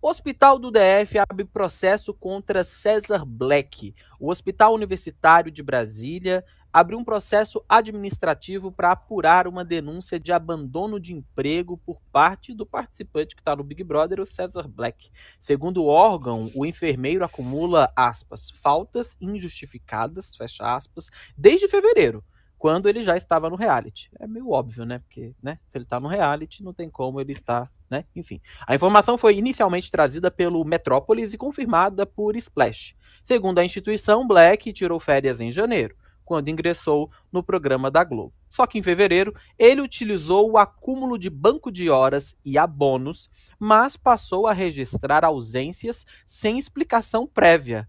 Hospital do DF abre processo contra César Black. O Hospital Universitário de Brasília abriu um processo administrativo para apurar uma denúncia de abandono de emprego por parte do participante que está no Big Brother, o César Black. Segundo o órgão, o enfermeiro acumula, aspas, faltas injustificadas, fecha aspas, desde fevereiro quando ele já estava no reality. É meio óbvio, né? Porque, né, se ele está no reality, não tem como ele estar, né? Enfim. A informação foi inicialmente trazida pelo Metrópolis e confirmada por Splash. Segundo a instituição, Black tirou férias em janeiro, quando ingressou no programa da Globo. Só que em fevereiro, ele utilizou o acúmulo de banco de horas e abonos, mas passou a registrar ausências sem explicação prévia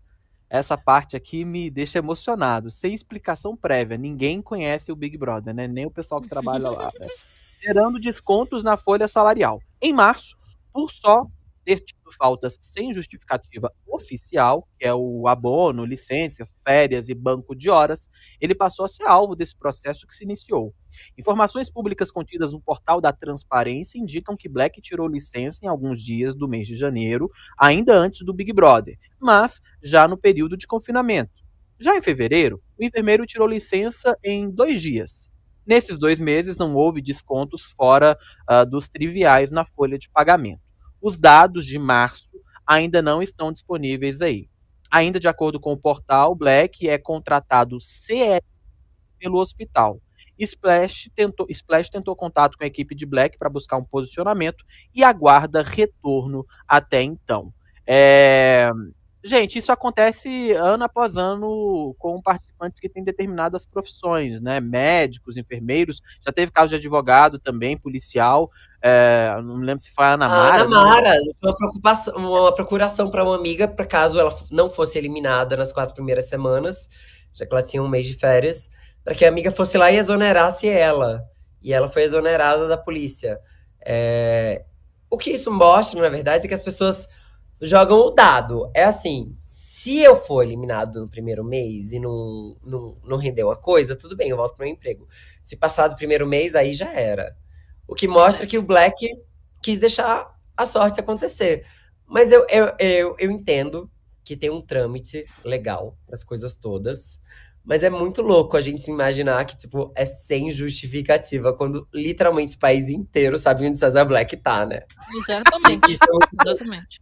essa parte aqui me deixa emocionado, sem explicação prévia. Ninguém conhece o Big Brother, né? Nem o pessoal que trabalha lá. Né? Gerando descontos na folha salarial. Em março, por só ter tido faltas sem justificativa oficial, que é o abono, licença, férias e banco de horas, ele passou a ser alvo desse processo que se iniciou. Informações públicas contidas no portal da Transparência indicam que Black tirou licença em alguns dias do mês de janeiro, ainda antes do Big Brother, mas já no período de confinamento. Já em fevereiro, o enfermeiro tirou licença em dois dias. Nesses dois meses, não houve descontos fora uh, dos triviais na folha de pagamento. Os dados de março ainda não estão disponíveis aí. Ainda de acordo com o portal, Black é contratado CL pelo hospital. Splash tentou, Splash tentou contato com a equipe de Black para buscar um posicionamento e aguarda retorno até então. É, Gente, isso acontece ano após ano com participantes que têm determinadas profissões, né? Médicos, enfermeiros, já teve caso de advogado também, policial. É, não me lembro se foi a Ana Mara. A Ana né? Mara, né? uma, preocupação, uma procuração para uma amiga, para caso ela não fosse eliminada nas quatro primeiras semanas, já que ela tinha um mês de férias, para que a amiga fosse lá e exonerasse ela. E ela foi exonerada da polícia. É... O que isso mostra, na verdade, é que as pessoas jogam o dado. É assim, se eu for eliminado no primeiro mês e não, não, não render uma coisa, tudo bem, eu volto pro meu emprego. Se passar do primeiro mês, aí já era. O que mostra que o Black quis deixar a sorte acontecer. Mas eu, eu, eu, eu entendo que tem um trâmite legal para as coisas todas. Mas é muito louco a gente se imaginar que, tipo, é sem justificativa, quando literalmente o país inteiro sabe onde César Black tá, né? Exatamente. Exatamente.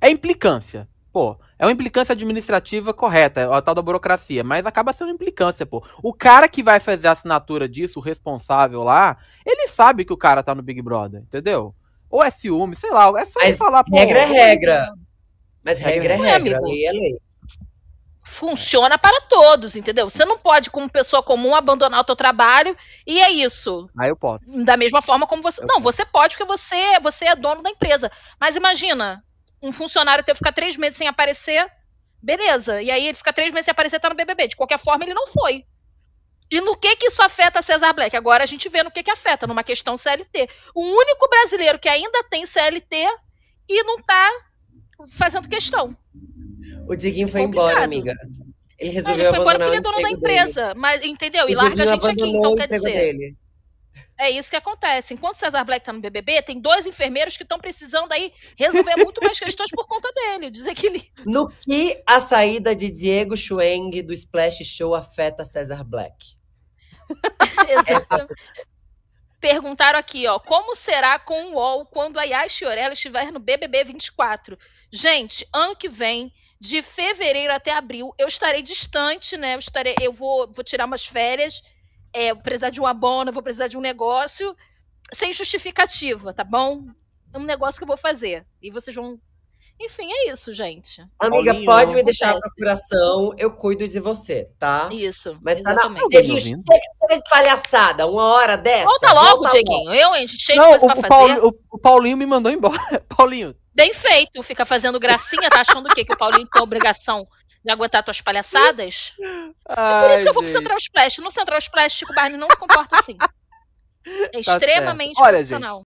É implicância. Pô, é uma implicância administrativa correta, é a tal da burocracia, mas acaba sendo implicância, pô. O cara que vai fazer a assinatura disso, o responsável lá, ele sabe que o cara tá no Big Brother, entendeu? Ou é ciúme, sei lá, é só mas ele falar, pô. Regra é regra. Mas regra é regra, é lei é lei funciona para todos, entendeu? Você não pode, como pessoa comum, abandonar o teu trabalho e é isso. Ah, eu posso. Da mesma forma como você. Eu não, posso. você pode, porque você, você é dono da empresa. Mas imagina, um funcionário que ficar três meses sem aparecer, beleza. E aí ele fica três meses sem aparecer, tá no BBB. De qualquer forma, ele não foi. E no que que isso afeta Cesar Black? Agora a gente vê no que que afeta, numa questão CLT. O único brasileiro que ainda tem CLT e não tá fazendo questão. O Diguinho foi é Complicado. embora, amiga. Ele resolveu não, ele foi embora porque ele é dono da empresa, dele. mas entendeu? E larga a gente aqui, então quer dizer. Dele. É isso que acontece. Enquanto Cesar Black está no BBB, tem dois enfermeiros que estão precisando aí resolver muito mais questões por conta dele, desequilíbrio. No que a saída de Diego Schwenk do Splash Show afeta Cesar Black? Exato. Perguntaram aqui, ó, como será com o UOL quando a Yasha estiver no BBB 24? Gente, ano que vem, de fevereiro até abril, eu estarei distante, né? Eu, estarei, eu vou, vou tirar umas férias é, vou precisar de um abono, vou precisar de um negócio, sem justificativa, tá bom? É um negócio que eu vou fazer. E vocês vão. Enfim, é isso, gente. Amiga, Paulinho, pode me deixar a procuração, eu cuido de você, tá? Isso. Mas exatamente. tá na. Dieguinho, tá chega, palhaçada, uma hora dessa. Volta logo, Dieguinho. Eu, hein, cheio de coisa o, pra o fazer. Paulo, o, o Paulinho me mandou embora. Paulinho, Bem feito, fica fazendo gracinha, tá achando o quê? Que o Paulinho tem obrigação de aguentar tuas palhaçadas. Ai, é por isso que eu vou gente. pro Central Splash. No Central Splash, Chico Barney não se comporta assim. É tá extremamente certo. Olha, profissional. Gente,